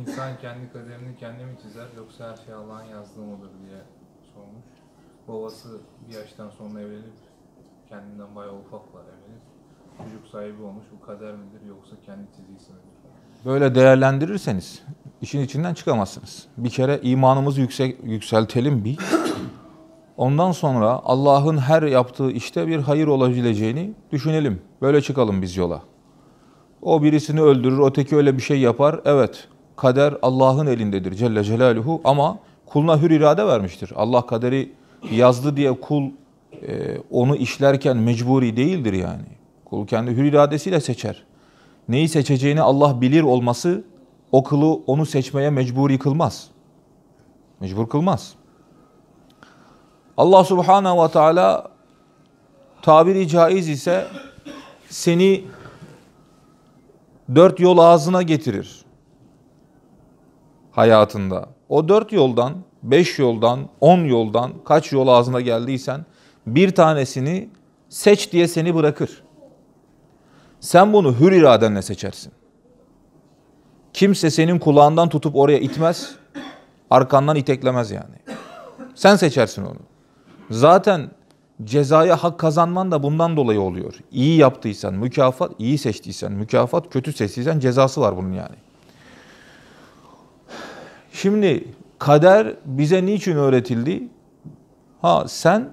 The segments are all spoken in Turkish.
İnsan kendi kaderini kendi mi çizer yoksa her şey Allah'ın yazdığı mı diye sormuş. Babası bir yaştan sonra evlenip kendinden bayağı ufakla evlenip çocuk sahibi olmuş. Bu kader midir yoksa kendi çizgisi midir? Böyle değerlendirirseniz işin içinden çıkamazsınız. Bir kere imanımızı yüksek, yükseltelim bir. Ondan sonra Allah'ın her yaptığı işte bir hayır olabileceğini düşünelim. Böyle çıkalım biz yola. O birisini öldürür, öteki öyle bir şey yapar. Evet, kader Allah'ın elindedir Celle Celaluhu ama kuluna hür irade vermiştir. Allah kaderi yazdı diye kul e, onu işlerken mecburi değildir yani. Kul kendi hür iradesiyle seçer. Neyi seçeceğini Allah bilir olması o kılı onu seçmeye mecburi kılmaz. Mecbur kılmaz. Allah subhanahu ve teala tabiri caiz ise seni dört yol ağzına getirir hayatında. O dört yoldan, beş yoldan, on yoldan kaç yol ağzına geldiysen bir tanesini seç diye seni bırakır. Sen bunu hür iradenle seçersin. Kimse senin kulağından tutup oraya itmez, arkandan iteklemez yani. Sen seçersin onu. Zaten cezaya hak kazanman da bundan dolayı oluyor. İyi yaptıysan mükafat, iyi seçtiysen mükafat, kötü seçtiysen cezası var bunun yani. Şimdi kader bize niçin öğretildi? Ha sen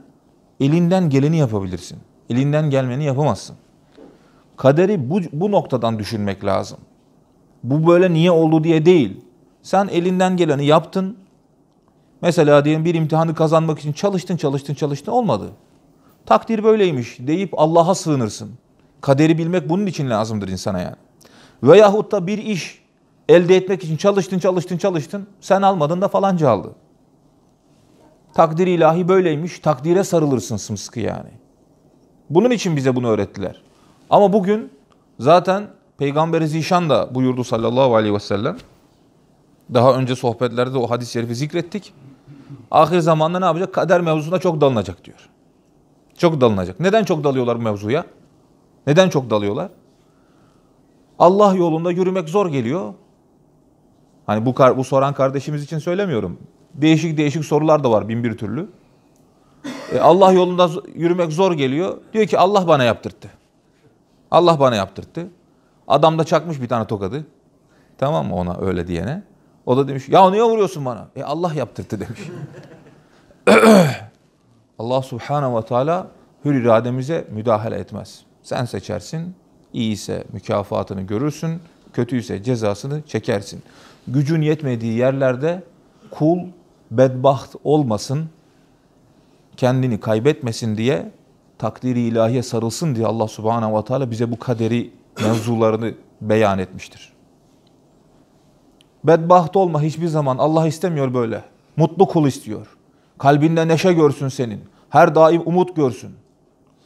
elinden geleni yapabilirsin. Elinden gelmeni yapamazsın. Kaderi bu, bu noktadan düşünmek lazım. Bu böyle niye oldu diye değil. Sen elinden geleni yaptın. Mesela diyelim bir imtihanı kazanmak için çalıştın, çalıştın, çalıştın olmadı. Takdir böyleymiş deyip Allah'a sığınırsın. Kaderi bilmek bunun için lazımdır insana yani. Veyahut da bir iş Elde etmek için çalıştın, çalıştın, çalıştın. Sen almadın da falanca aldı. Takdir ilahi böyleymiş. Takdire sarılırsın sımsıkı yani. Bunun için bize bunu öğrettiler. Ama bugün zaten Peygamber Zişan da buyurdu sallallahu aleyhi ve sellem. Daha önce sohbetlerde o hadis-i şerifi zikrettik. Ahir zamanda ne yapacak? Kader mevzusuna çok dalınacak diyor. Çok dalınacak. Neden çok dalıyorlar bu mevzuya? Neden çok dalıyorlar? Allah yolunda yürümek zor geliyor. Hani bu, bu soran kardeşimiz için söylemiyorum. Değişik değişik sorular da var bin bir türlü. E, Allah yolunda yürümek zor geliyor. Diyor ki Allah bana yaptırttı. Allah bana yaptırttı. Adam da çakmış bir tane tokadı. Tamam mı ona öyle diyene? O da demiş ya niye vuruyorsun bana? E Allah yaptırttı demiş. Allah subhanahu ve teala hür irademize müdahale etmez. Sen seçersin, iyiyse mükafatını görürsün, kötüyse cezasını çekersin. Gücün yetmediği yerlerde kul bedbaht olmasın, kendini kaybetmesin diye takdiri ilahiye sarılsın diye Allah subhanahu ve teala bize bu kaderi mevzularını beyan etmiştir. Bedbaht olma hiçbir zaman Allah istemiyor böyle. Mutlu kul istiyor. Kalbinde neşe görsün senin. Her daim umut görsün.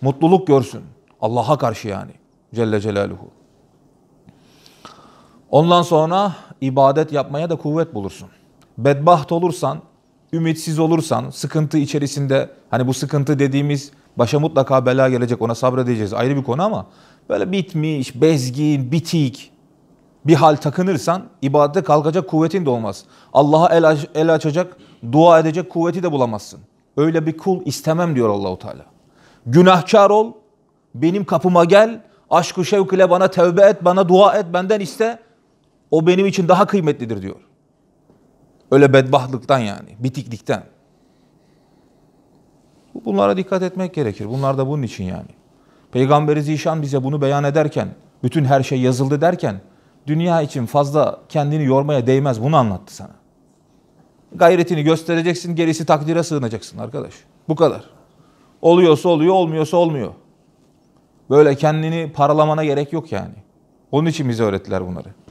Mutluluk görsün. Allah'a karşı yani. Celle Celaluhu. Ondan sonra ibadet yapmaya da kuvvet bulursun. Bedbaht olursan, ümitsiz olursan, sıkıntı içerisinde hani bu sıkıntı dediğimiz başa mutlaka bela gelecek ona sabredeceğiz ayrı bir konu ama böyle bitmiş, bezgin, bitik bir hal takınırsan ibadete kalkacak kuvvetin de olmaz. Allah'a el, aç, el açacak, dua edecek kuvveti de bulamazsın. Öyle bir kul istemem diyor Allahu Teala. Günahkar ol, benim kapıma gel, aşk-ı şevk ile bana tevbe et, bana dua et, benden iste. O benim için daha kıymetlidir diyor. Öyle bedbahtlıktan yani, bitiklikten. Bunlara dikkat etmek gerekir. Bunlar da bunun için yani. Peygamberi Zişan bize bunu beyan ederken, bütün her şey yazıldı derken, dünya için fazla kendini yormaya değmez bunu anlattı sana. Gayretini göstereceksin, gerisi takdire sığınacaksın arkadaş. Bu kadar. Oluyorsa oluyor, olmuyorsa olmuyor. Böyle kendini paralamana gerek yok yani. Onun için bize öğrettiler bunları.